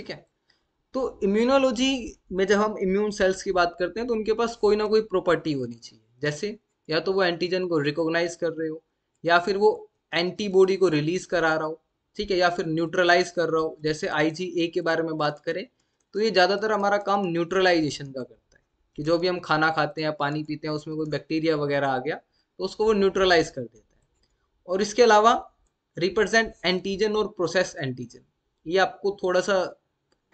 ठीक है तो इम्यूनोलॉजी में जब हम इम्यून सेल्स की बात करते हैं तो उनके पास कोई ना कोई प्रॉपर्टी होनी चाहिए जैसे या तो वो एंटीजन को रिकॉग्नाइज कर रहे हो या फिर वो एंटीबॉडी को रिलीज करा रहा हो ठीक है या फिर न्यूट्रलाइज कर रहा हो जैसे आई के बारे में बात करें तो ये ज़्यादातर हमारा काम न्यूट्रलाइजेशन का करता है कि जो भी हम खाना खाते हैं पानी पीते हैं उसमें कोई बैक्टीरिया वगैरह आ गया तो उसको वो न्यूट्रलाइज कर देता है और इसके अलावा रिप्रेजेंट एंटीजन और प्रोसेस एंटीजन ये आपको थोड़ा सा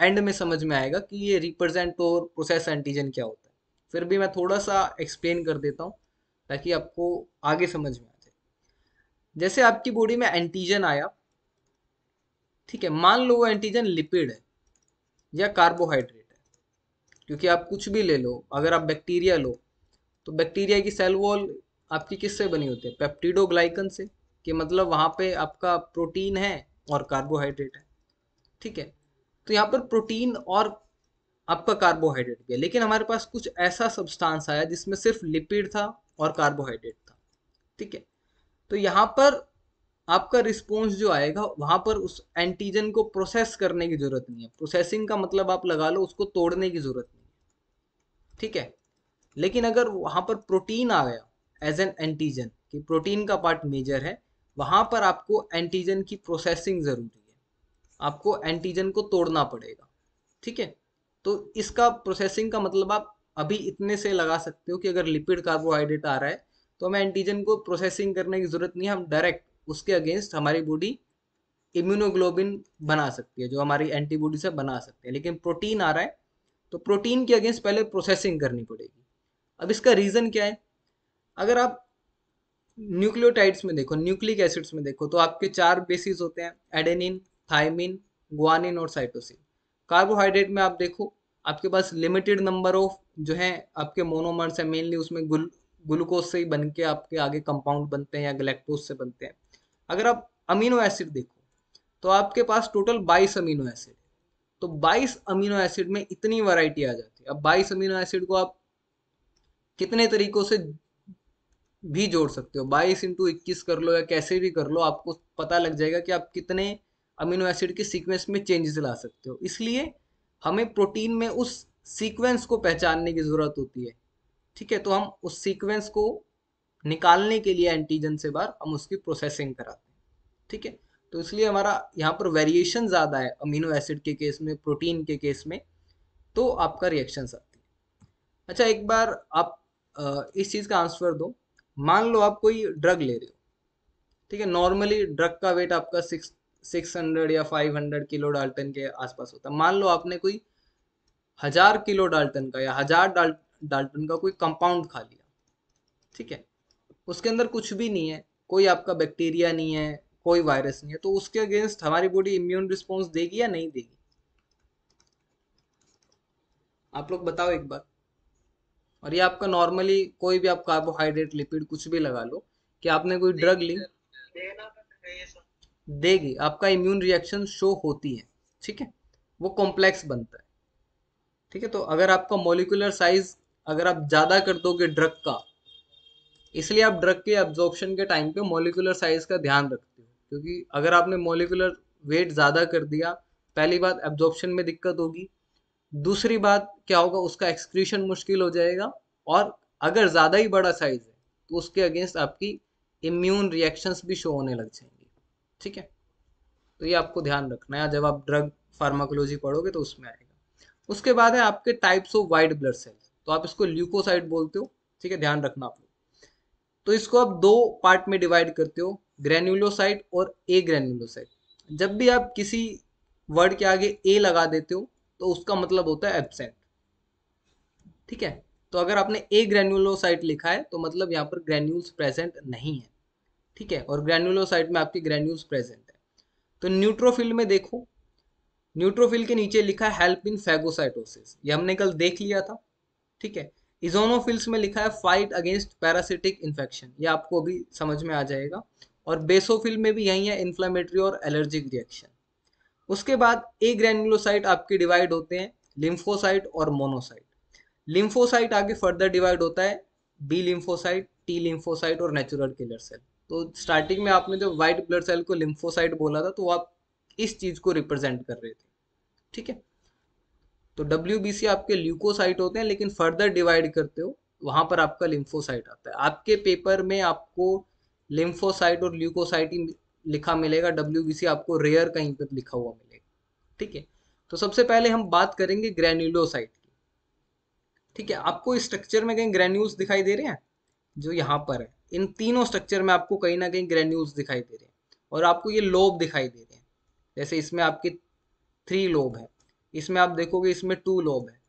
एंड में समझ में आएगा कि ये रिप्रेजेंट और प्रोसेस एंटीजन क्या होता है फिर भी मैं थोड़ा सा एक्सप्लेन कर देता हूँ ताकि आपको आगे समझ में आ जाए जैसे आपकी बॉडी में एंटीजन आया ठीक है मान लो वो एंटीजन लिपिड है या कार्बोहाइड्रेट है क्योंकि आप कुछ भी ले लो अगर आप बैक्टीरिया लो तो बैक्टीरिया की सेल वॉल आपकी किससे बनी होती है पेप्टिडोग्लाइकन से कि मतलब वहाँ पे आपका प्रोटीन है और कार्बोहाइड्रेट है ठीक है तो यहाँ पर प्रोटीन और आपका कार्बोहाइड्रेट भी है लेकिन हमारे पास कुछ ऐसा सब्सटेंस आया जिसमें सिर्फ लिपिड था और कार्बोहाइड्रेट था ठीक है तो यहाँ पर आपका रिस्पॉन्स जो आएगा वहाँ पर उस एंटीजन को प्रोसेस करने की जरूरत नहीं है प्रोसेसिंग का मतलब आप लगा लो उसको तोड़ने की जरूरत नहीं है ठीक है लेकिन अगर वहाँ पर प्रोटीन आ गया एज एन एंटीजन कि प्रोटीन का पार्ट मेजर है वहाँ पर आपको एंटीजन की प्रोसेसिंग जरूरी है आपको एंटीजन को तोड़ना पड़ेगा ठीक है तो इसका प्रोसेसिंग का मतलब आप अभी इतने से लगा सकते हो कि अगर लिपिड कार्बोहाइड्रेट आ रहा है तो हमें एंटीजन को प्रोसेसिंग करने की जरूरत नहीं है हम डायरेक्ट उसके अगेंस्ट हमारी बॉडी इम्यूनोग्लोबिन बना सकती है जो हमारी एंटीबॉडी से बना सकते हैं लेकिन प्रोटीन आ रहा है तो प्रोटीन के अगेंस्ट पहले प्रोसेसिंग करनी पड़ेगी अब इसका रीज़न क्या है अगर आप न्यूक्लियोटाइड्स में देखो न्यूक्लिक एसिड्स में देखो तो आपके चार बेसिस होते हैं एडेनिन थायमिन ग्वानिन और साइटोसिन कार्बोहाइड्रेट में आप देखो आपके पास लिमिटेड नंबर ऑफ जो है आपके मोनोमर्स हैं मेनली उसमें ग्लूकोज से ही बन के आपके आगे कंपाउंड बनते हैं या गलेक्टोज से बनते हैं अगर आप अमीनो एसिड देखो तो आपके पास टोटल 22 अमीनो एसिड तो 22 अमीनो एसिड में इतनी वैरायटी आ जाती है अब 22 अमीनो एसिड को आप कितने तरीकों से भी जोड़ सकते हो 22 इंटू इक्कीस कर लो या कैसे भी कर लो आपको पता लग जाएगा कि आप कितने अमीनो एसिड के सीक्वेंस में चेंजेस ला सकते हो इसलिए हमें प्रोटीन में उस सीक्वेंस को पहचानने की ज़रूरत होती है ठीक है तो हम उस सीक्वेंस को निकालने के लिए एंटीजन से बाहर हम उसकी प्रोसेसिंग कराते हैं ठीक है तो इसलिए हमारा यहाँ पर वेरिएशन ज़्यादा है अमीनो एसिड के केस में प्रोटीन के केस में तो आपका रिएक्शन आती है अच्छा एक बार आप इस चीज़ का आंसर दो मान लो आप कोई ड्रग ले रहे हो ठीक है नॉर्मली ड्रग का वेट आपका सिक्स सिक्स हंड्रेड या फाइव हंड्रेड किलो डाल्टन के आसपास होता है मान लो आपने कोई हजार किलो डाल्टन का या हजार डाल, डाल्टन का कोई कंपाउंड खा लिया ठीक है उसके अंदर कुछ भी नहीं है कोई आपका बैक्टीरिया नहीं है कोई वायरस नहीं है तो उसके अगेंस्ट हमारी बॉडी इम्यून रिस्पॉन्स देगी या नहीं देगी आप लोग बताओ एक बार और ये आपका नॉर्मली कोई भी आप कार्बोहाइड्रेट लिपिड कुछ भी लगा लो कि आपने कोई ड्रग ली देना देगी आपका इम्यून रिएक्शन शो होती है ठीक है वो कॉम्प्लेक्स बनता है ठीक है तो अगर आपका मोलिकुलर साइज अगर आप ज़्यादा कर दोगे ड्रग का इसलिए आप ड्रग के एब्जॉर्प्शन के टाइम पे मोलिकुलर साइज का ध्यान रखते हो क्योंकि अगर आपने मोलिकुलर वेट ज़्यादा कर दिया पहली बात एब्जॉर्प्शन में दिक्कत होगी दूसरी बात क्या होगा उसका एक्सक्रीशन मुश्किल हो जाएगा और अगर ज़्यादा ही बड़ा साइज है तो उसके अगेंस्ट आपकी इम्यून रिएक्शंस भी शो होने लग जाएंगे ठीक है तो ये आपको ध्यान रखना है जब आप ड्रग फार्माकोलॉजी पढ़ोगे तो उसमें आएगा उसके बाद है आपके types of white blood cells तो आप इसको ल्यूकोसाइट बोलते हो ठीक है ध्यान रखना आप लोग तो इसको आप दो पार्ट में डिवाइड करते हो ग्रेन्यूलोसाइट और ए ग्रेन्यूलोसाइट जब भी आप किसी वर्ड के आगे ए लगा देते हो तो उसका मतलब होता है एबसेंट ठीक है तो अगर आपने ए ग्रेन्यूलोसाइट लिखा है तो मतलब यहाँ पर ग्रेन्यूल्स प्रेजेंट नहीं है ठीक है और ग्रैन्यूलोसाइट में आपकी ग्रैन्यूल्स प्रेजेंट है तो न्यूट्रोफिल में देखो न्यूट्रोफिल के नीचे लिखा है हेल्प इन फैगोसाइटोसिस ये हमने कल देख लिया था ठीक है इजोनोफिल्स में लिखा है फाइट अगेंस्ट पैरासिटिक इन्फेक्शन ये आपको अभी समझ में आ जाएगा और बेसोफिल में भी यही है इन्फ्लामेटरी और एलर्जिक रिएक्शन उसके बाद ए ग्रैन्यूलोसाइट आपके डिवाइड होते हैं लिम्फोसाइट और मोनोसाइट लिम्फोसाइट आगे फर्दर डिवाइड होता है बी लिम्फोसाइट टी लिम्फोसाइट और नेचुरल किलर सेल तो स्टार्टिंग में आपने जब व्हाइट ब्लड सेल को लिम्फोसाइट बोला था तो आप इस चीज़ को रिप्रेजेंट कर रहे थे ठीक है तो डब्ल्यू आपके ल्यूकोसाइट होते हैं लेकिन फर्दर डिवाइड करते हो वहां पर आपका लिम्फोसाइट आता है आपके पेपर में आपको लिम्फोसाइट और ल्यूकोसाइट लिखा मिलेगा डब्ल्यू आपको रेयर कहीं पर लिखा हुआ मिलेगा ठीक है तो सबसे पहले हम बात करेंगे ग्रेन्यूलोसाइट की ठीक है आपको स्ट्रक्चर में कहीं ग्रेन्यूल्स दिखाई दे रहे हैं जो यहाँ पर है इन तीनों स्ट्रक्चर में आपको कहीं ना कहीं ग्रेन्यूल्स दिखाई दे रहे हैं और आपको ये लोब दिखाई दे रहे हैं जैसे इसमें आपके थ्री लोब है इसमें आप देखोगे इसमें टू लोब है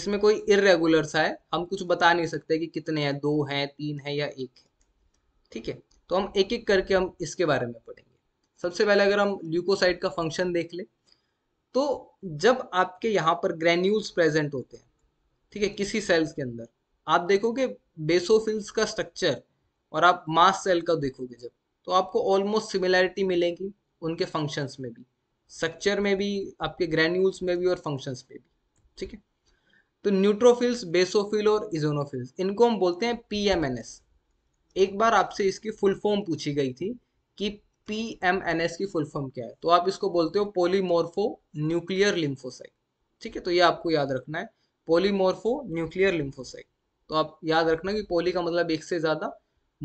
इसमें कोई इरेगुलर सा है हम कुछ बता नहीं सकते कि कितने हैं दो हैं तीन है या एक है ठीक है तो हम एक एक करके हम इसके बारे में पढ़ेंगे सबसे पहले अगर हम ल्यूकोसाइट का फंक्शन देख ले तो जब आपके यहाँ पर ग्रेन्यूल्स प्रेजेंट होते हैं ठीक है किसी सेल्स के अंदर आप देखोगे बेसोफिल्स का स्ट्रक्चर और आप मास सेल का देखोगे जब तो आपको ऑलमोस्ट सिमिलैरिटी मिलेगी उनके फंक्शंस में भी स्ट्रक्चर में भी आपके ग्रेन्यूल्स में भी और फंक्शंस में भी ठीक है तो न्यूट्रोफिल्स बेसोफिल और इजोनोफिल्स इनको हम बोलते हैं एस एक बार आपसे इसकी फुल फॉर्म पूछी गई थी कि एस की फुल फॉर्म क्या है तो आप इसको बोलते हो पोलीमोर्फो न्यूक्लियर लिम्फोसाइट ठीक है तो ये आपको याद रखना है पोलीमोर्फो न्यूक्लियर लिम्फोसाइट तो आप याद रखना कि पोली का मतलब एक से ज़्यादा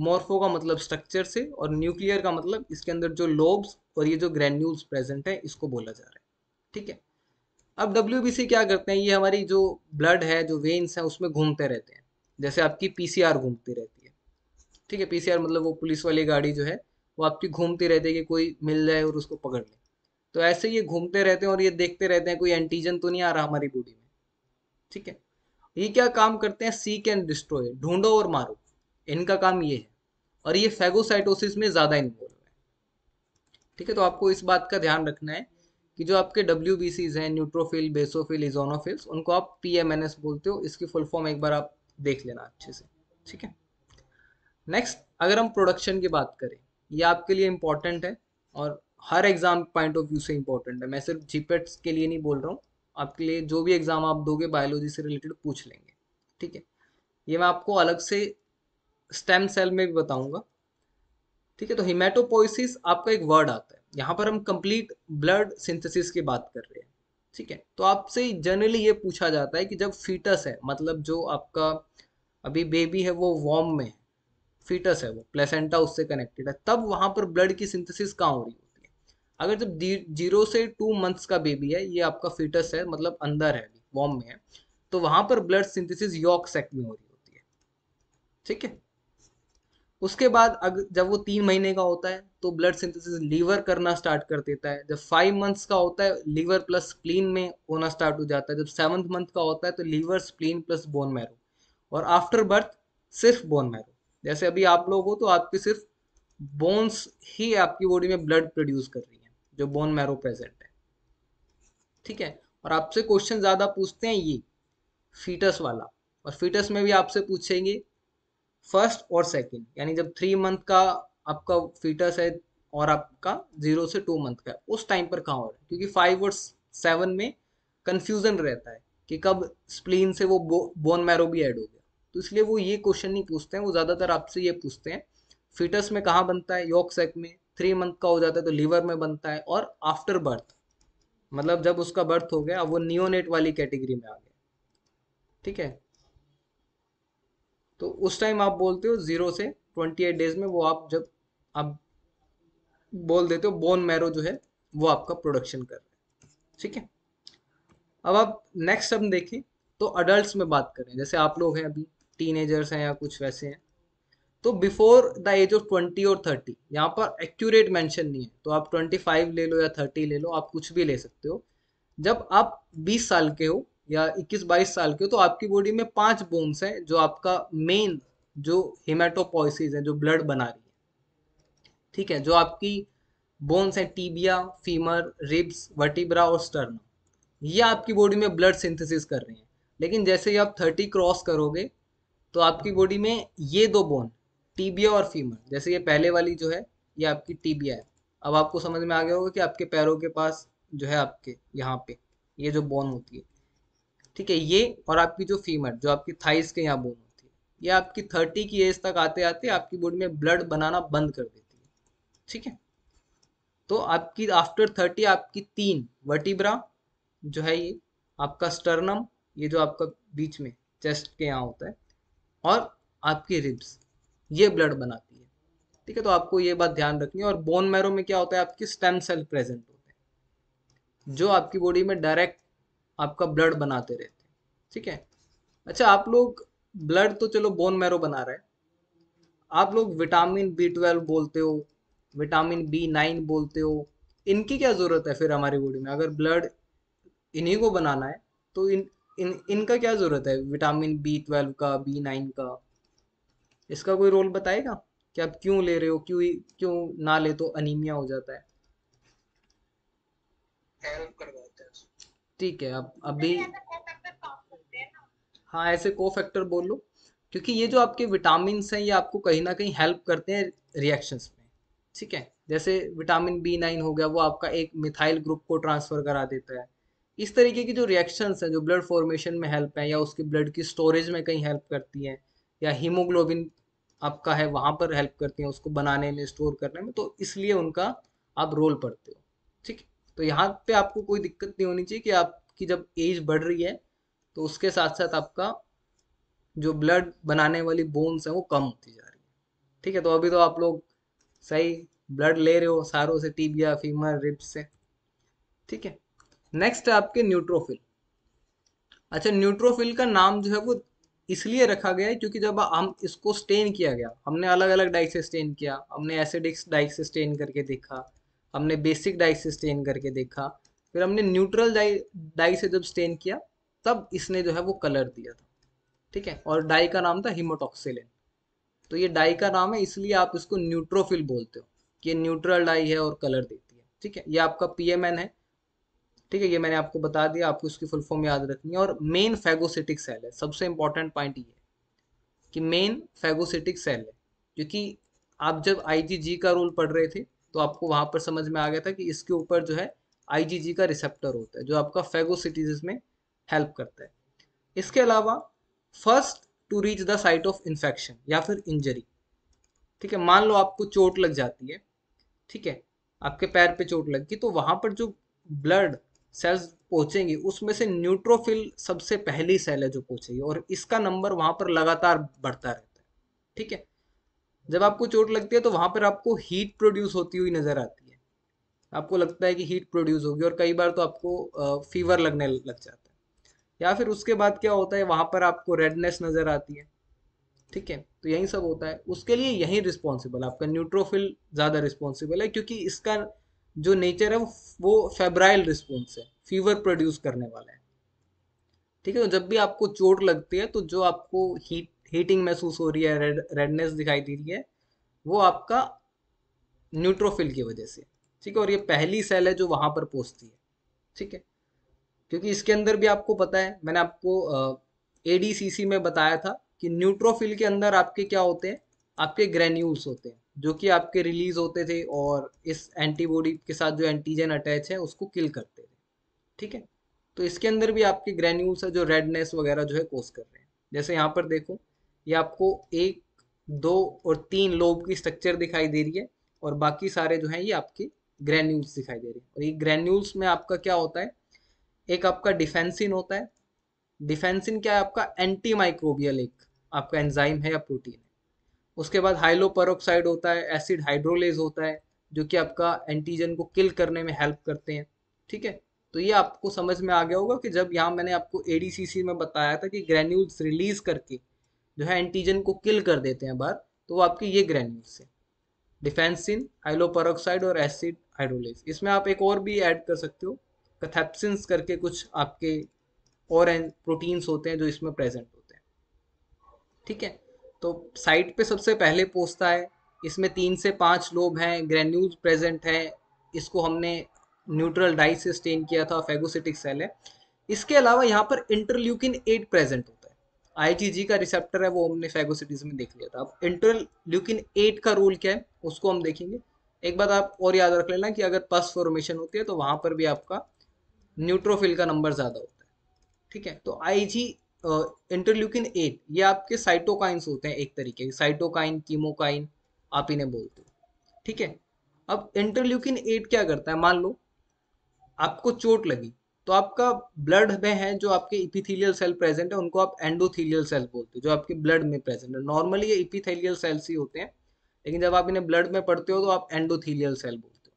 मॉर्फो का मतलब स्ट्रक्चर से और न्यूक्लियर का मतलब इसके अंदर जो लोब्स और ये जो ग्रैन्यूल्स प्रेजेंट है इसको बोला जा रहा है ठीक है अब डब्ल्यू सी क्या करते हैं ये हमारी जो ब्लड है जो वेन्स हैं उसमें घूमते रहते हैं जैसे आपकी आर घूमती रहती है ठीक है आर मतलब वो पुलिस वाली गाड़ी जो है वो आपकी घूमती रहती है कि कोई मिल जाए और उसको पकड़ ले तो ऐसे ये घूमते रहते हैं और ये देखते रहते हैं कोई एंटीजन तो नहीं आ रहा हमारी बॉडी में ठीक है ये क्या काम करते हैं सीक एंड डिस्ट्रॉय ढूंढो और मारो इनका काम ये है और ये फेगोसाइटोसिस में ज़्यादा इन्वॉल्व है ठीक है तो आपको इस बात का ध्यान रखना है कि जो आपके डब्ल्यू हैं न्यूट्रोफिल बेसोफिल इजोनोफिल्स उनको आप पी बोलते हो इसकी फुल फॉर्म एक बार आप देख लेना अच्छे से ठीक है नेक्स्ट अगर हम प्रोडक्शन की बात करें ये आपके लिए इम्पोर्टेंट है और हर एग्जाम पॉइंट ऑफ व्यू से इम्पॉर्टेंट है मैं सिर्फ जीपेट्स e के लिए नहीं बोल रहा हूँ आपके लिए जो भी एग्ज़ाम आप दोगे बायोलॉजी से रिलेटेड पूछ लेंगे ठीक है ये मैं आपको अलग से स्टेम सेल में भी बताऊंगा ठीक है तो हिमेटोपोइसिस आपका एक वर्ड आता है यहाँ पर हम कंप्लीट ब्लड सिंथेसिस की बात कर रहे हैं ठीक है तो आपसे जनरली ये पूछा जाता है कि जब फीटस है मतलब जो आपका अभी बेबी है वो वॉम में है फीटस है वो प्लेसेंटा उससे कनेक्टेड है तब वहाँ पर ब्लड की सिंथेसिस कहाँ हो रही होती है अगर जब जीरो से टू मंथ्स का बेबी है ये आपका फीटस है मतलब अंदर है वॉम में है तो वहां पर ब्लड सिंथेसिस यॉक सेक में हो रही होती है ठीक है उसके बाद अगर जब वो तीन महीने का होता है तो ब्लड सिंथेसिस लीवर करना स्टार्ट कर देता है जब फाइव मंथ्स का होता है लीवर प्लस स्प्लीन में होना स्टार्ट हो जाता है जब सेवन्थ मंथ का होता है तो liver spleen plus bone marrow और आफ्टर बर्थ सिर्फ बोन मैरो जैसे अभी आप लोग हो तो आपकी सिर्फ बोन्स ही आपकी बॉडी में ब्लड प्रोड्यूस कर रही है जो बोन मैरो प्रेजेंट है ठीक है और आपसे क्वेश्चन ज़्यादा पूछते हैं ये फीटस वाला और फीटस में भी आपसे पूछेंगे फर्स्ट और सेकेंड यानी जब थ्री मंथ का आपका फीटस है और आपका जीरो से टू मंथ का उस टाइम पर कहाँ हो रहा है क्योंकि फाइव और सेवन में कन्फ्यूजन रहता है कि कब स्प्लीन से वो बो, बोन मैरो भी ऐड हो गया तो इसलिए वो ये क्वेश्चन नहीं पूछते हैं वो ज़्यादातर आपसे ये पूछते हैं फिटस में कहाँ बनता है योक सेक में थ्री मंथ का हो जाता है तो लीवर में बनता है और आफ्टर बर्थ मतलब जब उसका बर्थ हो गया अब वो नियोनेट वाली कैटेगरी में आ गया ठीक है तो उस टाइम आप बोलते हो ज़ीरो से ट्वेंटी एट डेज में वो आप जब आप बोल देते हो बोन मैरो जो है वो आपका प्रोडक्शन कर रहा है ठीक है अब आप नेक्स्ट हम देखें तो अडल्ट में बात करें जैसे आप लोग हैं अभी टीनेजर्स हैं या कुछ वैसे हैं तो before the age of twenty और थर्टी यहाँ पर एक्यूरेट मेंशन नहीं है तो आप ट्वेंटी फाइव ले लो या थर्टी ले लो आप कुछ भी ले सकते हो जब आप बीस साल के हो या 21-22 साल के हो तो आपकी बॉडी में पांच बोन्स हैं जो आपका मेन जो हिमेटोपोइसिस है जो ब्लड बना रही है ठीक है जो आपकी बोन्स हैं टीबिया फीमर रिब्स वर्टिब्रा और स्टर्ना ये आपकी बॉडी में ब्लड सिंथेसिस कर रही हैं लेकिन जैसे ही आप थर्टी क्रॉस करोगे तो आपकी बॉडी में ये दो बोन टीबिया और फीमर जैसे ये पहले वाली जो है ये आपकी टीबिया है अब आपको समझ में आ गया होगा कि आपके पैरों के पास जो है आपके यहाँ पे ये जो बोन होती है ठीक है ये और आपकी जो फीमर जो आपकी थाइस के यहाँ बोन होती है ये आपकी थर्टी की एज तक आते आते आपकी बॉडी में ब्लड बनाना बंद कर देती है ठीक है तो आपकी आफ्टर थर्टी आपकी तीन वर्टिब्रा जो है ये आपका स्टर्नम ये जो आपका बीच में चेस्ट के यहाँ होता है और आपकी रिब्स ये ब्लड बनाती है ठीक है तो आपको ये बात ध्यान रखनी है और बोन मैरो में क्या होता है आपकी स्टेम सेल प्रेजेंट होते हैं जो आपकी बॉडी में डायरेक्ट आपका ब्लड बनाते रहते हैं ठीक है अच्छा आप लोग ब्लड तो चलो बोन मैरो बना रहे हैं आप लोग विटामिन बी ट्वेल्व बोलते हो विटामिन बी नाइन बोलते हो इनकी क्या ज़रूरत है फिर हमारी बॉडी में अगर ब्लड इन्हीं को बनाना है तो इन इन इनका क्या ज़रूरत है विटामिन बी ट्वेल्व का बी नाइन का इसका कोई रोल बताएगा कि आप क्यों ले रहे हो क्यों क्यों ना ले तो अनिमिया हो जाता है ठीक है अब अभी तो हाँ ऐसे को फैक्टर बोल लो क्योंकि ये जो आपके विटामिन हैं ये आपको कहीं ना कहीं हेल्प करते हैं रिएक्शंस में ठीक है जैसे विटामिन बी नाइन हो गया वो आपका एक मिथाइल ग्रुप को ट्रांसफर करा देता है इस तरीके की जो रिएक्शंस हैं जो ब्लड फॉर्मेशन में हेल्प है या उसके ब्लड की स्टोरेज में कहीं हेल्प करती हैं या हीमोग्लोबिन आपका है वहाँ पर हेल्प करती हैं उसको बनाने में स्टोर करने में तो इसलिए उनका आप रोल पढ़ते हो ठीक है तो यहाँ पे आपको कोई दिक्कत नहीं होनी चाहिए कि आपकी जब एज बढ़ रही है तो उसके साथ साथ आपका जो ब्लड बनाने वाली बोन्स है वो कम होती जा रही है ठीक है तो अभी तो आप लोग सही ब्लड ले रहे हो सारों से टीबिया फीमर रिप्स से ठीक है नेक्स्ट है आपके न्यूट्रोफिल अच्छा न्यूट्रोफिल का नाम जो है वो इसलिए रखा गया है क्योंकि जब हम इसको स्टेन किया गया हमने अलग अलग डाइट से स्टेन किया हमने एसिडिक्स डाइट से स्टेन करके देखा हमने बेसिक डाई से स्टेन करके देखा फिर हमने न्यूट्रल डाई डाई से जब स्टेन किया तब इसने जो है वो कलर दिया था ठीक है और डाई का नाम था हिमोटॉक्सिलिन तो ये डाई का नाम है इसलिए आप इसको न्यूट्रोफिल बोलते हो कि ये न्यूट्रल डाई है और कलर देती है ठीक है ये आपका पी है ठीक है ये मैंने आपको बता दिया आपको इसकी फुल फॉर्म याद रखनी है और मेन फैगोसिटिक सेल है सबसे इंपॉर्टेंट पॉइंट ये कि मेन फैगोसिटिक सेल है क्योंकि आप जब आईजीजी का रोल पढ़ रहे थे तो आपको वहां पर समझ में आ गया था कि इसके ऊपर जो है आईजीजी का रिसेप्टर होता है जो आपका फेगोसिटीज में हेल्प करता है इसके अलावा first to reach the site of infection या फिर इंजरी ठीक है मान लो आपको चोट लग जाती है ठीक है आपके पैर पे चोट लग गई तो वहां पर जो ब्लड सेल्स पहुंचेंगे उसमें से न्यूट्रोफिल सबसे पहली सेल है जो पहुंचेगी और इसका नंबर वहां पर लगातार बढ़ता रहता है ठीक है जब आपको चोट लगती है तो वहाँ पर आपको हीट प्रोड्यूस होती हुई नज़र आती है आपको लगता है कि हीट प्रोड्यूस होगी और कई बार तो आपको फीवर लगने लग जाता है या फिर उसके बाद क्या होता है वहाँ पर आपको रेडनेस नज़र आती है ठीक है तो यही सब होता है उसके लिए यही रिस्पॉन्सिबल आपका न्यूट्रोफिल ज़्यादा रिस्पॉन्सिबल है क्योंकि इसका जो नेचर है वो फेब्राइल रिस्पॉन्स है फीवर प्रोड्यूस करने वाला है ठीक है तो जब भी आपको चोट लगती है तो जो आपको हीट हीटिंग महसूस हो रही है रेड रेडनेस दिखाई दे रही है वो आपका न्यूट्रोफिल की वजह से ठीक है और ये पहली सेल है जो वहाँ पर पहुंचती है ठीक है क्योंकि इसके अंदर भी आपको पता है मैंने आपको ए में बताया था कि न्यूट्रोफिल के अंदर आपके क्या होते हैं आपके ग्रेन्यूल्स होते हैं जो कि आपके रिलीज होते थे और इस एंटीबॉडी के साथ जो एंटीजन अटैच है उसको किल करते थे ठीक है तो इसके अंदर भी आपके ग्रेन्यूल्स है जो रेडनेस वगैरह जो है कोस कर रहे हैं जैसे यहाँ पर देखो ये आपको एक दो और तीन लोब की स्ट्रक्चर दिखाई दे रही है और बाकी सारे जो हैं ये आपके ग्रेन्यूल्स दिखाई दे रहे हैं और ये ग्रेन्यूल्स में आपका क्या होता है एक आपका डिफेंसिन होता है डिफेंसिन क्या है आपका एंटी माइक्रोबियल एक आपका एंजाइम है या प्रोटीन है उसके बाद हाइलोपरऑक्साइड होता है एसिड हाइड्रोलेज होता है जो कि आपका एंटीजन को किल करने में हेल्प करते हैं ठीक है तो ये आपको समझ में आ गया होगा कि जब यहाँ मैंने आपको एडीसीसी में बताया था कि ग्रेन्यूल्स रिलीज करके जो है एंटीजन को किल कर देते हैं बाहर तो वो आपके ये ग्रेन्यूल्स है डिफेंसिन हाइलोपरऑक्साइड और एसिड हाइड्रोलेज इसमें आप एक और भी ऐड कर सकते हो कथेप्सिन्स करके कुछ आपके और प्रोटीन्स होते हैं जो इसमें प्रेजेंट होते हैं ठीक है तो साइट पे सबसे पहले पोसता है इसमें तीन से पाँच लोब हैं ग्रेन्यूल्स प्रेजेंट है इसको हमने न्यूट्रल डाई से स्टेन किया था फेगोसिटिक सेल है इसके अलावा यहाँ पर इंटरल्यूकिन एट प्रेजेंट होता है आईजीजी का रिसेप्टर है वो हमने फैगोसिटीज में देख लिया था अब इंटरल्यूकिन ल्यूकिन एट का रोल क्या है उसको हम देखेंगे एक बात आप और याद रख लेना कि अगर पस फॉर्मेशन होती है तो वहां पर भी आपका न्यूट्रोफिल का नंबर ज्यादा होता है ठीक है तो आईजी इंटरल्यूकिन एट ये आपके साइटोकाइंस होते हैं एक तरीके के साइटोकाइन कीमोकाइन आप इन्हें बोलते हो ठीक है अब इंटरल्यूकिन एट क्या करता है मान लो आपको चोट लगी तो आपका ब्लड में है जो आपके इपिथेलियल सेल प्रेजेंट है उनको आप एंडोथीलियल सेल बोलते हो जो आपके ब्लड में प्रेजेंट है नॉर्मली ये इपिथेलियल सेल्स ही होते हैं लेकिन जब आप इन्हें ब्लड में पढ़ते हो तो आप एंडोथीलियल सेल बोलते हो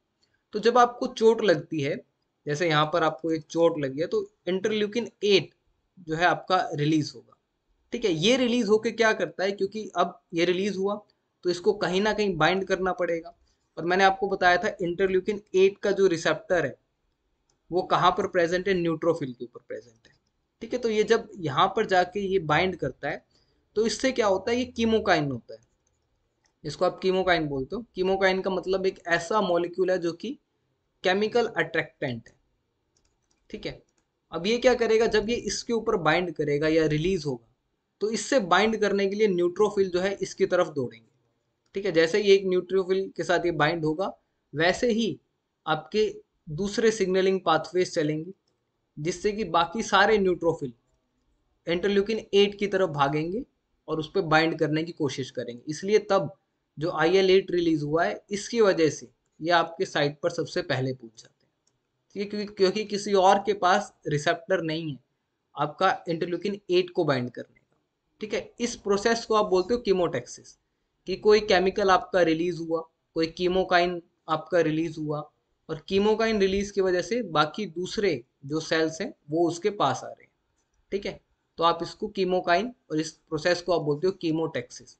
तो जब आपको चोट लगती है जैसे यहाँ पर आपको एक चोट लगी है तो इंटरल्यूकिन एट जो है आपका रिलीज होगा ठीक है ये रिलीज होके क्या करता है क्योंकि अब ये रिलीज हुआ तो इसको कहीं ना कहीं बाइंड करना पड़ेगा और मैंने आपको बताया था इंटरल्यूकिन एट का जो रिसेप्टर है वो कहाँ पर प्रेजेंट है न्यूट्रोफिल के ऊपर प्रेजेंट है ठीक है तो ये जब यहाँ पर जाके ये बाइंड करता है तो इससे क्या होता है ये कीमोकाइन होता है इसको आप कीमोकाइन बोलते हो कीमोकाइन का मतलब एक ऐसा मॉलिक्यूल है जो कि केमिकल अट्रैक्टेंट है ठीक है अब ये क्या करेगा जब ये इसके ऊपर बाइंड करेगा या रिलीज होगा तो इससे बाइंड करने के लिए न्यूट्रोफिल जो है इसकी तरफ दौड़ेंगे ठीक है जैसे ये एक न्यूट्रोफिल के साथ ये बाइंड होगा वैसे ही आपके दूसरे सिग्नलिंग पाथवेज चलेंगी जिससे कि बाकी सारे न्यूट्रोफिल एंटरल्यूकिन एट की तरफ भागेंगे और उस पर बाइंड करने की कोशिश करेंगे इसलिए तब जो आई एल एट रिलीज हुआ है इसकी वजह से ये आपके साइट पर सबसे पहले पूछ जाते हैं क्योंकि क्योंकि किसी और के पास रिसेप्टर नहीं है आपका इंटरल्यूकिन एट को बाइंड करने का ठीक है इस प्रोसेस को आप बोलते हो कीमोटेक्सिस कि कोई केमिकल आपका रिलीज हुआ कोई कीमोकाइन आपका रिलीज हुआ और कीमोकाइन रिलीज की वजह से बाकी दूसरे जो सेल्स हैं वो उसके पास आ रहे हैं ठीक है तो आप इसको कीमोकाइन और इस प्रोसेस को आप बोलते हो कीमोटेक्सिस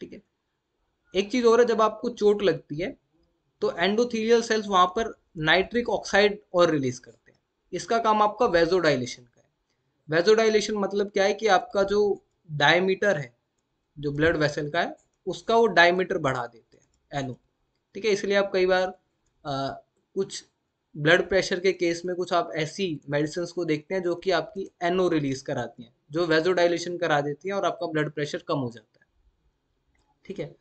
ठीक है एक चीज़ और है जब आपको चोट लगती है तो एंडोथीलियल सेल्स वहाँ पर नाइट्रिक ऑक्साइड और रिलीज करते हैं इसका काम आपका वेजोडाइलेशन का है वेजोडाइलेशन मतलब क्या है कि आपका जो डायमीटर है जो ब्लड वेसल का है उसका वो डायमीटर बढ़ा देते हैं एनो ठीक है इसलिए आप कई बार कुछ ब्लड प्रेशर के केस में कुछ आप ऐसी मेडिसिन को देखते हैं जो कि आपकी एनओ रिलीज कराती हैं जो वेजोडाइलेशन करा देती हैं और आपका ब्लड प्रेशर कम हो जाता है ठीक है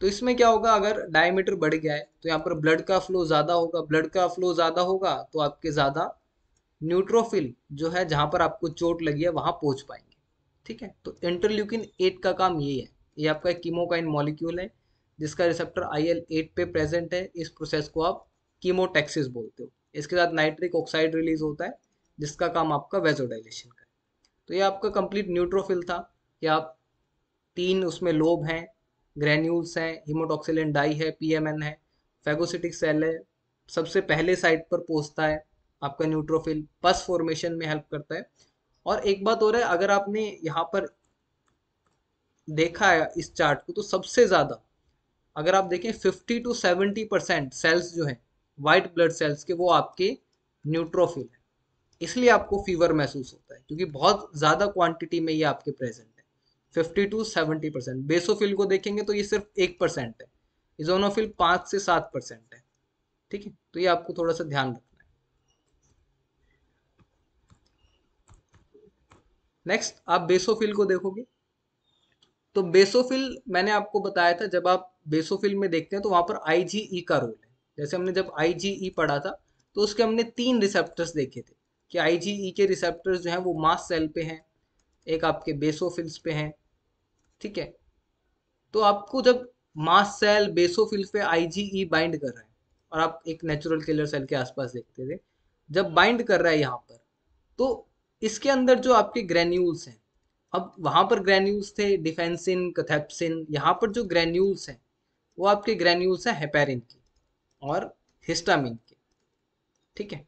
तो इसमें क्या होगा अगर डायमीटर बढ़ गया है तो यहाँ पर ब्लड का फ्लो ज़्यादा होगा ब्लड का फ्लो ज़्यादा होगा तो आपके ज़्यादा न्यूट्रोफिल जो है जहाँ पर आपको चोट लगी है वहाँ पहुँच पाएंगे ठीक है तो इंटरल्यूकिन एट का काम ये है ये आपका कीमोकाइन मॉलिक्यूल है जिसका रिसेप्टर आई एल एट पे प्रेजेंट है इस प्रोसेस को आप कीमोटेक्सिस बोलते हो इसके साथ नाइट्रिक ऑक्साइड रिलीज होता है जिसका काम आपका वेजोडाइजेशन का है तो ये आपका कंप्लीट न्यूट्रोफिल था या आप तीन उसमें लोब हैं ग्रेन्यूल्स हैं हीमोटॉक्सिलिन डाई है पीएमएन है फेगोसिटिक सेल है सबसे पहले साइट पर पहुंचता है आपका न्यूट्रोफिल पस फॉर्मेशन में हेल्प करता है और एक बात और है अगर आपने यहाँ पर देखा है इस चार्ट को तो सबसे ज़्यादा अगर आप देखें 50 टू 70 परसेंट सेल्स जो हैं व्हाइट ब्लड सेल्स के वो आपके न्यूट्रोफिल है इसलिए आपको फीवर महसूस होता है क्योंकि बहुत ज़्यादा क्वांटिटी में ये आपके प्रेजेंट है 50 टू 70 परसेंट बेसोफिल को देखेंगे तो ये सिर्फ एक परसेंट है इजोनोफिल पांच से सात परसेंट है ठीक है तो ये आपको थोड़ा सा ध्यान रखना है नेक्स्ट आप बेसोफिल को देखोगे तो बेसोफिल मैंने आपको बताया था जब आप बेसोफिल में देखते हैं तो वहां पर आईजीई e का रोल जैसे हमने जब आई e पढ़ा था तो उसके हमने तीन रिसेप्टर्स देखे थे कि आई e के रिसेप्टर्स जो हैं वो मास सेल पे हैं एक आपके बेसोफिल्स पे हैं ठीक है तो आपको जब मास सेल बेसोफिल्स पे आई बाइंड e कर रहा है और आप एक नेचुरल किलर सेल के आसपास देखते थे जब बाइंड कर रहा है यहाँ पर तो इसके अंदर जो आपके ग्रेन्यूल्स हैं अब वहाँ पर ग्रेन्यूल्स थे डिफेंसिन कथेप्सिन यहाँ पर जो ग्रेन्यूल्स हैं वो आपके ग्रेन्यूल्स हैं हेपेरिन की और हिस्टामिन के ठीक है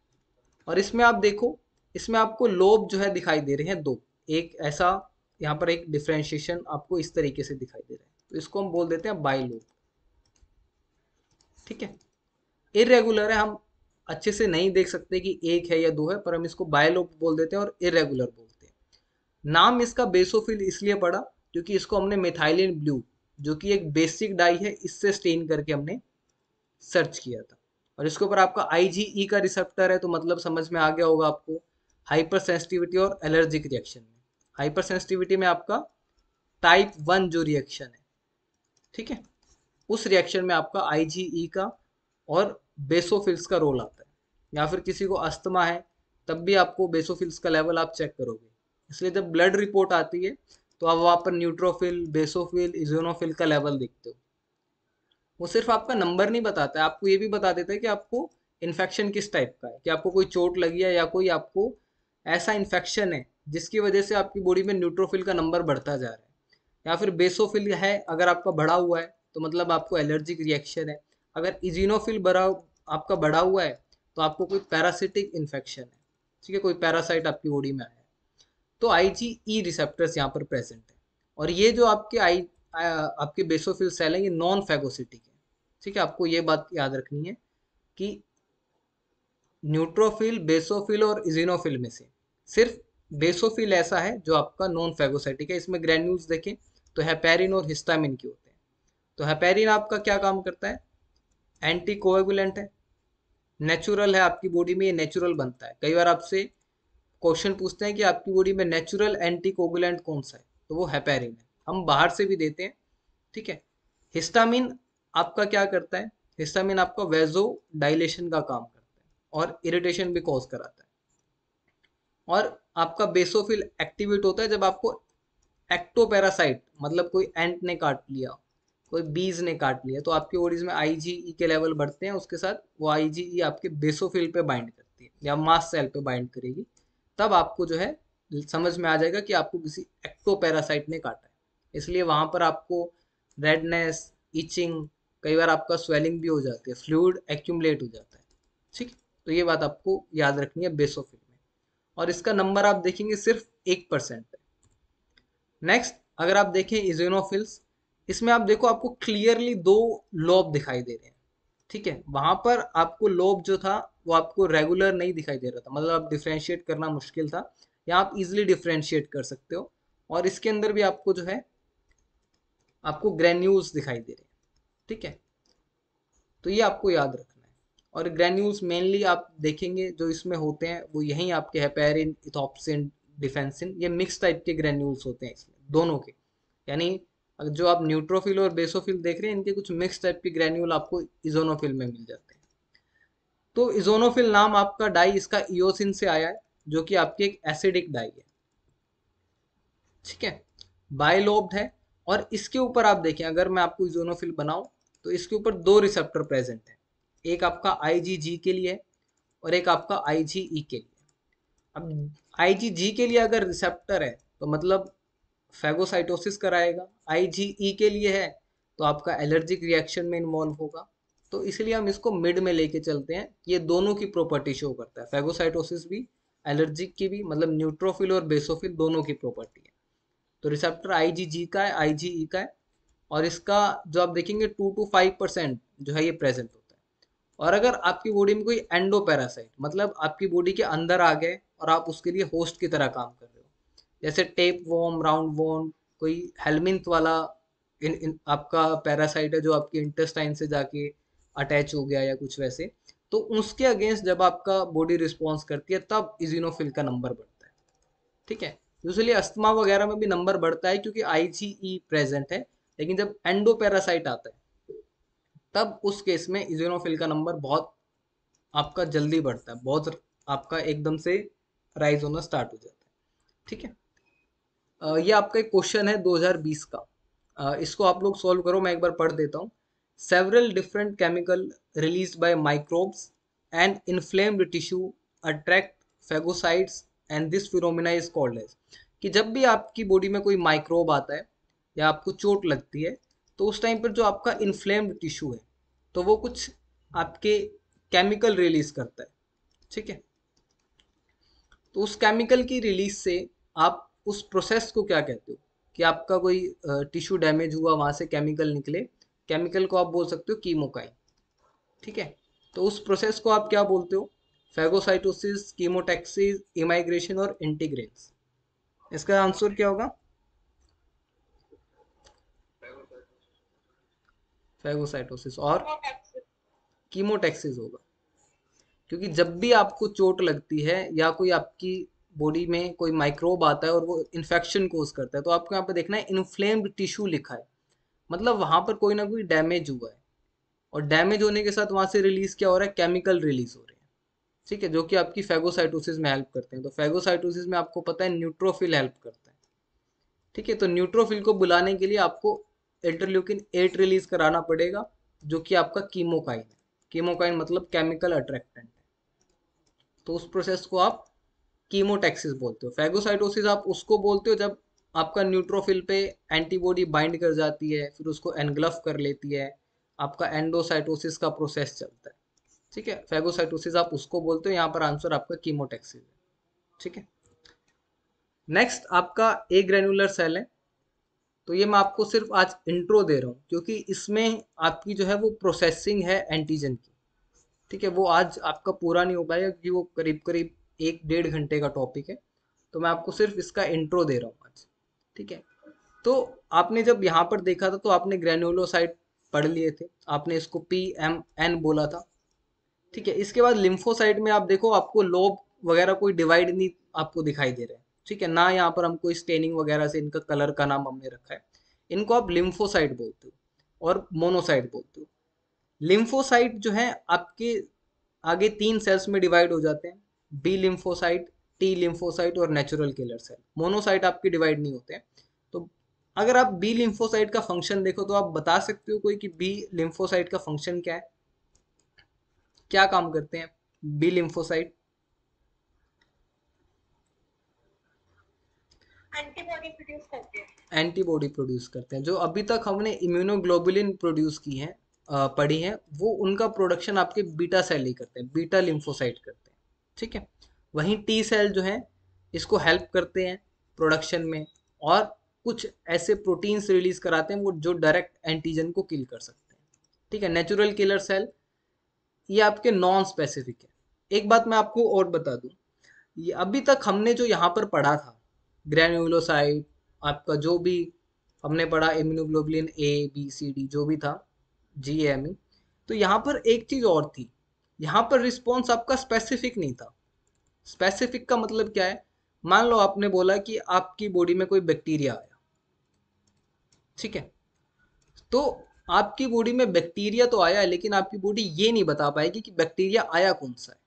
और इसमें आप देखो इसमें आपको लोब जो है दिखाई दे रहे हैं दो एक ऐसा यहाँ पर एक डिफ्रेंशिएशन आपको इस तरीके से दिखाई दे रहा है तो इसको हम बोल देते हैं बाई लोब ठीक है इरेगुलर है हम अच्छे से नहीं देख सकते कि एक है या दो है पर हम इसको बायोलोब बोल देते हैं और इरेगुलर बोलते हैं नाम इसका बेसोफिल इसलिए पड़ा क्योंकि इसको हमने मिथाइलिन ब्लू जो कि एक बेसिक डाई है इससे स्टेन करके हमने सर्च किया था और इसके ऊपर आपका आईजीई e का रिसेप्टर है तो मतलब समझ में आ गया होगा आपको हाइपर सेंसिटिविटी और एलर्जिक रिएक्शन में हाइपर सेंसिटिविटी में आपका टाइप वन जो रिएक्शन है ठीक है उस रिएक्शन में आपका आईजीई e का और बेसोफिल्स का रोल आता है या फिर किसी को अस्थमा है तब भी आपको बेसोफिल्स का लेवल आप चेक करोगे इसलिए जब ब्लड रिपोर्ट आती है तो आप वहाँ पर न्यूट्रोफिल बेसोफिल इजोनोफिल का लेवल देखते हो वो सिर्फ आपका नंबर नहीं बताता है आपको ये भी बता देता है कि आपको इन्फेक्शन किस टाइप का है कि आपको कोई चोट लगी है या कोई आपको ऐसा इन्फेक्शन है जिसकी वजह से आपकी बॉडी में न्यूट्रोफिल का नंबर बढ़ता जा रहा है या फिर बेसोफिल है अगर आपका बढ़ा हुआ है तो मतलब आपको एलर्जिक रिएक्शन है अगर इजिनोफिल बढ़ा आपका बढ़ा हुआ है तो आपको कोई पैरासिटिक इन्फेक्शन है ठीक है कोई पैरासाइट आपकी बॉडी में आया है तो आई जी ई रिसेप्टर्स यहाँ पर प्रेजेंट है और ये जो आपके आई आपके बेसोफिल सेल हैं ये नॉन फैगोसिटिक है ठीक है आपको ये बात याद रखनी है कि न्यूट्रोफिल बेसोफिल और इजिनोफिल में से सिर्फ बेसोफिल ऐसा है जो आपका नॉन फैगोसाइटिक है इसमें ग्रैन्यूल्स देखें तो हैपेरिन और हिस्टामिन के होते हैं तो हैपेरिन आपका क्या काम करता है एंटी कोएगुलेंट है नेचुरल है आपकी बॉडी में ये नेचुरल बनता है कई बार आपसे क्वेश्चन पूछते हैं कि आपकी बॉडी में नेचुरल एंटी कोगुलेंट कौन सा है तो वो हैपेरिन है हम बाहर से भी देते हैं ठीक है हिस्टामिन आपका क्या करता है हिस्टामिन आपका वेजो डाइलेशन का काम करता है और इरिटेशन भी कॉज कराता है और आपका बेसोफिल एक्टिवेट होता है जब आपको एक्टोपैरासाइट मतलब कोई एंट ने काट लिया कोई बीज ने काट लिया तो आपके ओडीज में आईजीई e के लेवल बढ़ते हैं उसके साथ वो आईजीई e आपके बेसोफिल पे बाइंड करती है या मास सेल पे बाइंड करेगी तब आपको जो है समझ में आ जाएगा कि आपको किसी एक्टोपैरासाइट ने काटा इसलिए वहाँ पर आपको रेडनेस इचिंग कई बार आपका स्वेलिंग भी हो जाती है फ्लूड एक्यूमलेट हो जाता है ठीक तो ये बात आपको याद रखनी है बेसोफिल में और इसका नंबर आप देखेंगे सिर्फ एक परसेंट है नेक्स्ट अगर आप देखें इजेनोफिल्स इसमें आप देखो आपको क्लियरली दो लोब दिखाई दे रहे हैं ठीक है वहां पर आपको लोब जो था वो आपको रेगुलर नहीं दिखाई दे रहा था मतलब आप डिफ्रेंशिएट करना मुश्किल था या आप इजिली डिफ्रेंशिएट कर सकते हो और इसके अंदर भी आपको जो है आपको ग्रेन्यूल्स दिखाई दे रहे हैं ठीक है तो ये आपको याद रखना है और ग्रेन्यूल्स मेनली आप देखेंगे जो इसमें होते हैं वो यही आपके हेपेरिन इथॉप्सिन डिफेंसिन ये मिक्स टाइप के ग्रेन्यूल्स होते हैं इसमें दोनों के यानी जो आप न्यूट्रोफिल और बेसोफिल देख रहे हैं इनके कुछ मिक्स टाइप के ग्रेन्यूल आपको इजोनोफिल में मिल जाते हैं तो इजोनोफिल नाम आपका डाई इसका इोसिन से आया है जो कि आपकी एक एसिडिक डाई है ठीक है बाइलोब्ड है और इसके ऊपर आप देखें अगर मैं आपको जोनोफिल बनाऊं तो इसके ऊपर दो रिसेप्टर प्रेजेंट है एक आपका आईजीजी के लिए और एक आपका आईजीई e के लिए अब आईजीजी के लिए अगर रिसेप्टर है तो मतलब फेगोसाइटोसिस कराएगा आईजीई e के लिए है तो आपका एलर्जिक रिएक्शन में इन्वॉल्व होगा तो इसलिए हम इसको मिड में लेके चलते हैं ये दोनों की प्रॉपर्टी शो करता है फेगोसाइटोसिस भी एलर्जिक की भी मतलब न्यूट्रोफिल और बेसोफिल दोनों की प्रॉपर्टी है तो रिसेप्टर आईजीजी का है आईजीई e का है और इसका जो आप देखेंगे टू टू फाइव परसेंट जो है ये प्रेजेंट होता है और अगर आपकी बॉडी में कोई एंडो पैरासाइट मतलब आपकी बॉडी के अंदर आ गए और आप उसके लिए होस्ट की तरह काम कर रहे हो जैसे टेप वोम राउंड वोम कोई हेलमिंथ वाला इन, इन आपका पैरासाइट है जो आपके इंटेस्टाइन से जाके अटैच हो गया या कुछ वैसे तो उसके अगेंस्ट जब आपका बॉडी रिस्पॉन्स करती है तब इजिनोफिल का नंबर बढ़ता है ठीक है यूजली अस्थमा वगैरह में भी नंबर बढ़ता है क्योंकि आईजीई प्रेजेंट e है लेकिन जब एंडोपेरासाइट आता है तब उस केस में इजोनोफिल का नंबर बहुत आपका जल्दी बढ़ता है बहुत आपका एकदम से राइज होना स्टार्ट हो जाता है ठीक है ये आपका एक क्वेश्चन है 2020 का इसको आप लोग सॉल्व करो मैं एक बार पढ़ देता हूँ several different chemical release by microbes and inflamed tissue attract phagocytes and this फिर इज कॉल्ड एज कि जब भी आपकी बॉडी में कोई माइक्रोब आता है या आपको चोट लगती है तो उस टाइम पर जो आपका इन्फ्लेम्ड टिश्यू है तो वो कुछ आपके केमिकल रिलीज करता है ठीक है तो उस केमिकल की रिलीज से आप उस प्रोसेस को क्या कहते हो कि आपका कोई टिश्यू डैमेज हुआ वहां से केमिकल निकले केमिकल को आप बोल सकते हो कीमोकाइन ठीक है तो उस प्रोसेस को आप क्या बोलते हो फेगोसाइटोसिस कीमोटैक्सिस इमाइग्रेशन और इंटीग्रेन्स इसका आंसर क्या होगा फैगोसाइटोसिस और कीमोटेक्सिस होगा क्योंकि जब भी आपको चोट लगती है या कोई आपकी बॉडी में कोई माइक्रोब आता है और वो इन्फेक्शन कोज करता है तो आपको यहाँ पर देखना है इन्फ्लेम्ड टिश्यू लिखा है मतलब वहां पर कोई ना कोई डैमेज हुआ है और डैमेज होने के साथ वहां से रिलीज क्या हो रहा है केमिकल रिलीज हो रहे ठीक है जो कि आपकी फैगोसाइटोसिस में हेल्प करते हैं तो फेगोसाइटोसिस में आपको पता है न्यूट्रोफिल हेल्प करते हैं ठीक है तो न्यूट्रोफिल को बुलाने के लिए आपको इंटरल्यूकिन एट रिलीज कराना पड़ेगा जो कि आपका कीमोकाइन है कीमोकाइन मतलब केमिकल अट्रैक्टेंट है तो उस प्रोसेस को आप कीमोटैक्सिस बोलते हो फेगोसाइटोसिस आप उसको बोलते हो जब आपका न्यूट्रोफिल पे एंटीबॉडी बाइंड कर जाती है फिर उसको एनग्लफ कर लेती है आपका एंडोसाइटोसिस का प्रोसेस चलता है ठीक है फेगोसाइटोसिस आप उसको बोलते हो यहाँ पर आंसर आपका कीमोटेक्सिस ठीक है नेक्स्ट आपका ए ग्रेनुलर सेल है तो ये मैं आपको सिर्फ आज इंट्रो दे रहा हूँ क्योंकि इसमें आपकी जो है वो प्रोसेसिंग है एंटीजन की ठीक है वो आज आपका पूरा नहीं हो पाएगा क्योंकि वो करीब करीब एक डेढ़ घंटे का टॉपिक है तो मैं आपको सिर्फ इसका इंट्रो दे रहा हूँ आज ठीक है तो आपने जब यहाँ पर देखा था तो आपने ग्रेनुलोसाइट पढ़ लिए थे आपने इसको पी एम एन बोला था ठीक है इसके बाद लिम्फोसाइट में आप देखो आपको लोब वगैरह कोई डिवाइड नहीं आपको दिखाई दे रहे हैं ठीक है ना यहाँ पर हमको स्टेनिंग वगैरह से इनका कलर का नाम हमने रखा है इनको आप लिम्फोसाइट बोलते हो और मोनोसाइट बोलते हो लिम्फोसाइट जो है आपके आगे तीन सेल्स में डिवाइड हो जाते हैं बी लिम्फोसाइट टी लिम्फोसाइट और नेचुरल किलर सेल मोनोसाइट आपके डिवाइड नहीं होते हैं तो अगर आप बी लिम्फोसाइट का फंक्शन देखो तो आप बता सकते हो कोई कि बी लिम्फोसाइट का फंक्शन क्या है क्या काम करते हैं बी लिम्फोसाइट एंटीबॉडी प्रोड्यूस करते हैं एंटीबॉडी प्रोड्यूस करते हैं जो अभी तक हमने इम्यूनोग्लोबुलिन प्रोड्यूस की है पढ़ी है वो उनका प्रोडक्शन आपके बीटा सेल ही करते हैं बीटा लिम्फोसाइट करते हैं ठीक है वहीं टी सेल जो है इसको हेल्प करते हैं प्रोडक्शन में और कुछ ऐसे प्रोटीन्स रिलीज कराते हैं वो जो डायरेक्ट एंटीजन को किल कर सकते हैं ठीक है नेचुरल किलर सेल ये आपके नॉन स्पेसिफिक है एक बात मैं आपको और बता दूं ये अभी तक हमने जो यहाँ पर पढ़ा था ग्रेन्यूलोसाइड आपका जो भी हमने पढ़ा immunoglobulin A B C D जो भी था जी एम ई तो यहाँ पर एक चीज़ और थी यहाँ पर रिस्पॉन्स आपका स्पेसिफिक नहीं था स्पेसिफिक का मतलब क्या है मान लो आपने बोला कि आपकी बॉडी में कोई बैक्टीरिया आया ठीक है तो आपकी बॉडी में बैक्टीरिया तो आया है लेकिन आपकी बॉडी ये नहीं बता पाएगी कि बैक्टीरिया आया कौन सा है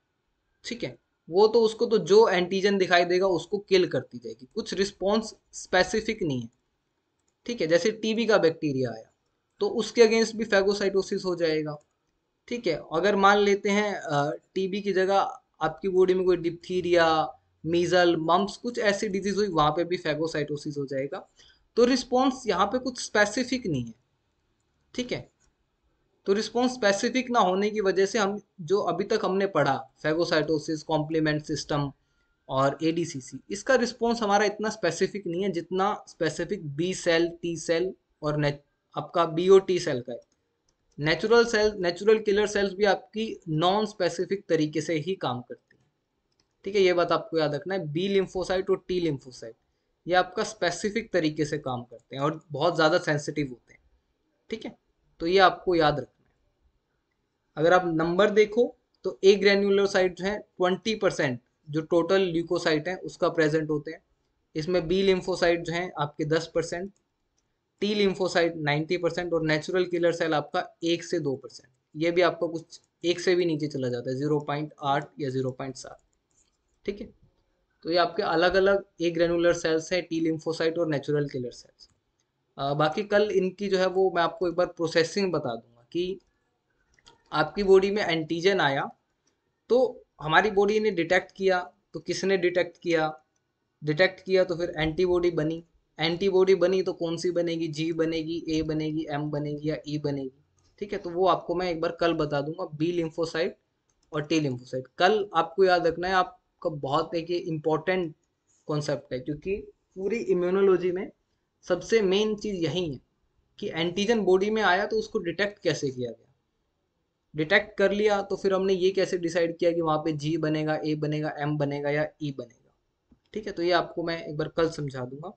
ठीक है वो तो उसको तो जो एंटीजन दिखाई देगा उसको किल करती जाएगी कुछ रिस्पॉन्स स्पेसिफिक नहीं है ठीक है जैसे टीबी का बैक्टीरिया आया तो उसके अगेंस्ट भी फेगोसाइटोसिस हो जाएगा ठीक है अगर मान लेते हैं टीबी की जगह आपकी बॉडी में कोई डिप्थीरिया मीजल मम्प्स कुछ ऐसी डिजीज हुई वहाँ पे भी फेगोसाइटोसिस हो जाएगा तो रिस्पॉन्स यहाँ पे कुछ स्पेसिफिक नहीं है ठीक है तो रिस्पॉन्स स्पेसिफिक ना होने की वजह से हम जो अभी तक हमने पढ़ा फेगोसाइटोसिस कॉम्प्लीमेंट सिस्टम और ए इसका रिस्पॉन्स हमारा इतना स्पेसिफिक नहीं है जितना specific B cell T cell और आपका बी ओ टी सेल का है natural cell natural killer cells भी आपकी नॉन स्पेसिफिक तरीके से ही काम करती हैं ठीक है ये बात आपको याद रखना है बी लिम्फोसाइट और टी लिम्फोसाइट ये आपका स्पेसिफिक तरीके से काम करते हैं और बहुत ज़्यादा सेंसिटिव होते हैं ठीक है तो ये आपको याद रखना है अगर आप नंबर देखो तो ए ग्रेन्यूलर साइट है ट्वेंटी परसेंट जो टोटल ल्यूकोसाइट है उसका प्रेजेंट होते हैं इसमें बी लिम्फोसाइट जो है आपके दस percent T lymphocyte ninety percent और नेचुरल किलर सेल आपका एक से दो परसेंट ये भी आपका कुछ एक से भी नीचे चला जाता है जीरो पॉइंट आठ या जीरो पॉइंट सात ठीक है तो ये आपके अलग अलग ए ग्रेनुलर सेल्स हैं टी लिम्फोसाइट और नेचुरल किलर सेल्स बाकी कल इनकी जो है वो मैं आपको एक बार प्रोसेसिंग बता दूंगा कि आपकी बॉडी में एंटीजन आया तो हमारी बॉडी ने डिटेक्ट किया तो किसने डिटेक्ट किया डिटेक्ट किया तो फिर एंटीबॉडी बनी एंटीबॉडी बनी तो कौन सी बनेगी जी बनेगी ए बनेगी एम बनेगी या ई e बनेगी ठीक है तो वो आपको मैं एक बार कल बता दूंगा बी लिम्फोसाइट और टी लिम्फोसाइट कल आपको याद रखना है आपका बहुत एक इम्पॉर्टेंट कॉन्सेप्ट है क्योंकि पूरी इम्यूनोलॉजी में सबसे मेन चीज़ यही है कि एंटीजन बॉडी में आया तो उसको डिटेक्ट कैसे किया गया डिटेक्ट कर लिया तो फिर हमने ये कैसे डिसाइड किया कि वहां पे जी बनेगा ए बनेगा एम बनेगा या ई e बनेगा ठीक है तो ये आपको मैं एक बार कल समझा दूंगा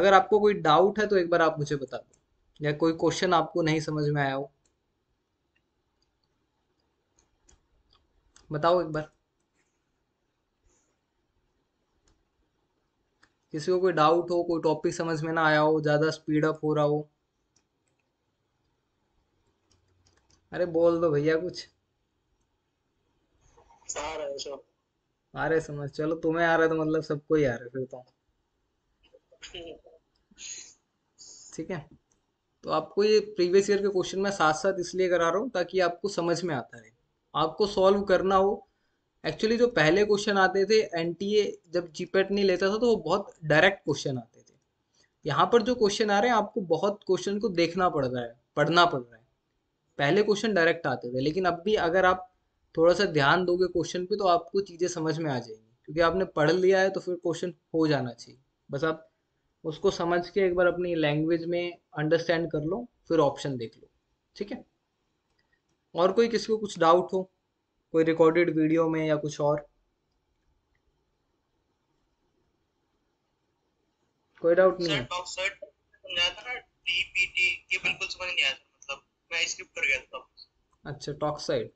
अगर आपको कोई डाउट है तो एक बार आप मुझे बता दो या कोई क्वेश्चन आपको नहीं समझ में आया हो बताओ एक बार किसी को कोई डाउट हो कोई टॉपिक समझ में ना आया हो ज़्यादा स्पीड अप हो रहा हो अरे बोल दो भैया कुछ आ रहे समझ चलो तुम्हें आ रहा है तो मतलब सबको ही आ रहा है फिर तो ठीक है तो आपको ये प्रीवियस ईयर के क्वेश्चन मैं साथ साथ इसलिए करा रहा हूँ ताकि आपको समझ में आता रहे आपको सॉल्व करना हो एक्चुअली जो पहले क्वेश्चन आते थे एन जब जीपेट e नहीं लेता था तो वो बहुत डायरेक्ट क्वेश्चन आते थे यहाँ पर जो क्वेश्चन आ रहे हैं आपको बहुत क्वेश्चन को देखना पड़ रहा है पढ़ना पड़ रहा है पहले क्वेश्चन डायरेक्ट आते थे लेकिन अब भी अगर आप थोड़ा सा ध्यान दोगे क्वेश्चन पे तो आपको चीज़ें समझ में आ जाएंगी क्योंकि आपने पढ़ लिया है तो फिर क्वेश्चन हो जाना चाहिए बस आप उसको समझ के एक बार अपनी लैंग्वेज में अंडरस्टैंड कर लो फिर ऑप्शन देख लो ठीक है और कोई किसी को कुछ डाउट हो कोई रिकॉर्डेड वीडियो में या कुछ और कोई डाउट नहीं तो मतलब अच्छा टॉक्साइड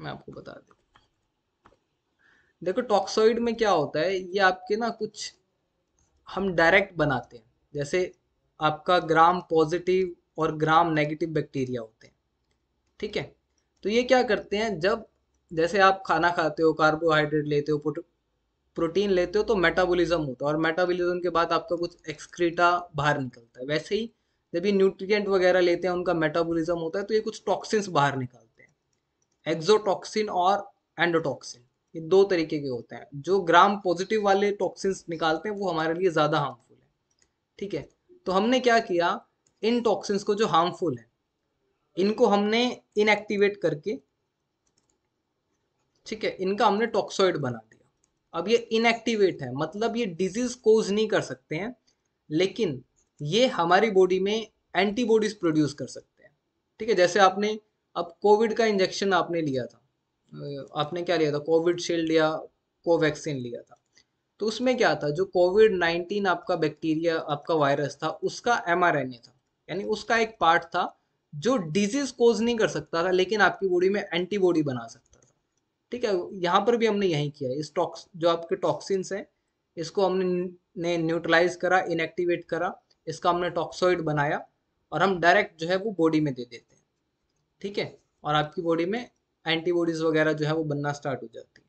मैं आपको बता दूं देखो टॉक्साइड में क्या होता है ये आपके ना कुछ हम डायरेक्ट बनाते हैं जैसे आपका ग्राम पॉजिटिव और ग्राम नेगेटिव बैक्टीरिया होते हैं ठीक है तो ये क्या करते हैं जब जैसे आप खाना खाते हो कार्बोहाइड्रेट लेते हो प्रोटीन लेते हो तो मेटाबॉलिज्म होता है और मेटाबॉलिज्म के बाद आपका कुछ एक्सक्रीटा बाहर निकलता है वैसे ही जब ये न्यूट्रिएंट वगैरह लेते हैं उनका मेटाबॉलिज्म होता है तो ये कुछ टॉक्सिन्स बाहर निकालते हैं एक्जोटॉक्सिन और एंडोटॉक्सिन ये दो तरीके के होते हैं जो ग्राम पॉजिटिव वाले टॉक्सिन्स निकालते हैं वो हमारे लिए ज़्यादा हार्मफुल है ठीक है तो हमने क्या किया इन टॉक्सिन्स को जो हार्मफुल है इनको हमने इनएक्टिवेट करके ठीक है इनका हमने टॉक्सॉइड बना दिया अब ये इनएक्टिवेट है मतलब ये डिजीज कोज नहीं कर सकते हैं लेकिन ये हमारी बॉडी में एंटीबॉडीज प्रोड्यूस कर सकते हैं ठीक है जैसे आपने अब कोविड का इंजेक्शन आपने लिया था आपने क्या लिया था कोविड शील्ड या कोवैक्सीन लिया था तो उसमें क्या था जो कोविड नाइन्टीन आपका बैक्टीरिया आपका वायरस था उसका एम था यानी उसका एक पार्ट था जो डिजीज कोज नहीं कर सकता था लेकिन आपकी बॉडी में एंटीबॉडी बना सकता था ठीक है यहाँ पर भी हमने यही किया इस टॉक्स जो आपके टॉक्सिन्स हैं इसको हमने ने न्यूट्रलाइज करा इनएक्टिवेट करा इसका हमने टॉक्सोइड बनाया और हम डायरेक्ट जो है वो बॉडी में दे देते हैं ठीक है और आपकी बॉडी में एंटीबॉडीज वगैरह जो है वो बनना स्टार्ट हो जाती है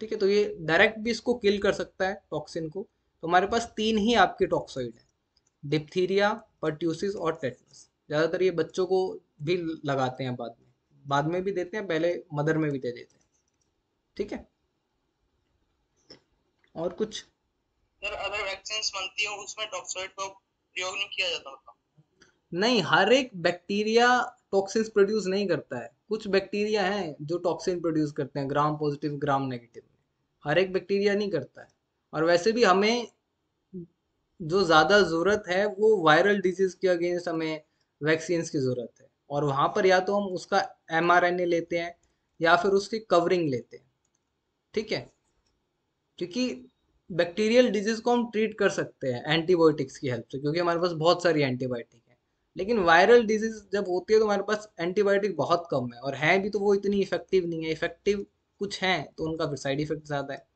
ठीक है तो ये डायरेक्ट भी इसको किल कर सकता है टॉक्सिन को तो हमारे पास तीन ही आपके टॉक्सोइड हैं डिप्थीरिया पर्ट्यूसिस और टेटनस ज़्यादातर ये बच्चों को भी लगाते हैं बाद में बाद में भी देते हैं पहले मदर में भी दे देते हैं ठीक है और कुछ सर अगर वैक्सीन बनती है उसमें टॉक्सोइड का प्रयोग नहीं किया जाता होता नहीं हर एक बैक्टीरिया टॉक्सिन प्रोड्यूस नहीं करता है कुछ बैक्टीरिया हैं जो टॉक्सिन प्रोड्यूस करते हैं ग्राम पॉजिटिव ग्राम नेगेटिव हर एक बैक्टीरिया नहीं करता है और वैसे भी हमें जो ज़्यादा ज़रूरत है वो वायरल डिजीज के अगेंस्ट हमें वैक्सीन की ज़रूरत है और वहाँ पर या तो हम उसका एम लेते हैं या फिर उसकी कवरिंग लेते हैं ठीक है क्योंकि बैक्टीरियल डिजीज को हम ट्रीट कर सकते हैं एंटीबायोटिक्स की हेल्प से क्योंकि हमारे पास बहुत सारी एंटीबायोटिक है लेकिन वायरल डिजीज जब होती है तो हमारे पास एंटीबायोटिक बहुत कम है और हैं भी तो वो इतनी इफेक्टिव नहीं है इफेक्टिव कुछ हैं तो उनका फिर साइड इफेक्ट ज़्यादा है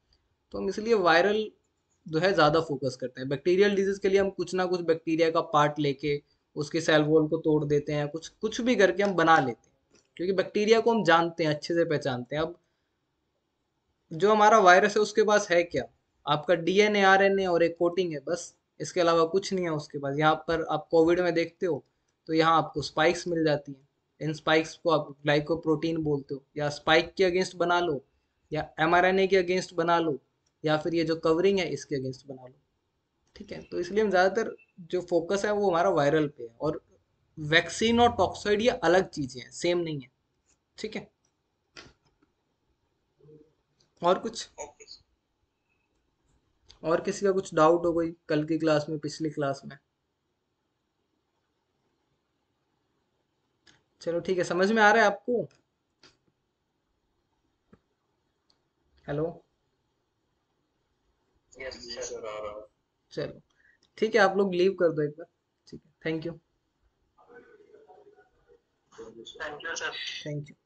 तो हम इसलिए वायरल जो है ज़्यादा फोकस करते हैं बैक्टीरियल डिजीज़ के लिए हम कुछ ना कुछ बैक्टीरिया का पार्ट लेके उसके सेल वॉल को तोड़ देते हैं कुछ कुछ भी करके हम बना लेते हैं क्योंकि बैक्टीरिया को हम जानते हैं अच्छे से पहचानते हैं अब जो हमारा वायरस है उसके पास है क्या आपका डीएनए आरएनए और एक कोटिंग है बस इसके अलावा कुछ नहीं है उसके पास यहाँ पर आप कोविड में देखते हो तो यहाँ आपको स्पाइक्स मिल जाती हैं इन स्पाइक्स को आप ग्लाइको प्रोटीन बोलते हो या स्पाइक के अगेंस्ट बना लो या एम के अगेंस्ट बना लो या फिर ये जो कवरिंग है इसके अगेंस्ट बना लो ठीक है तो इसलिए हम ज़्यादातर जो फोकस है वो हमारा वायरल पे है और वैक्सीन और टॉक्साइड ये अलग चीजें हैं सेम नहीं है ठीक है और कुछ और किसी का कुछ डाउट हो कोई कल की क्लास में पिछली क्लास में चलो ठीक है समझ में आ रहा है आपको हेलो yes, चलो ठीक है आप लोग लीव कर दो एक बार ठीक है thank you thank you sir thank you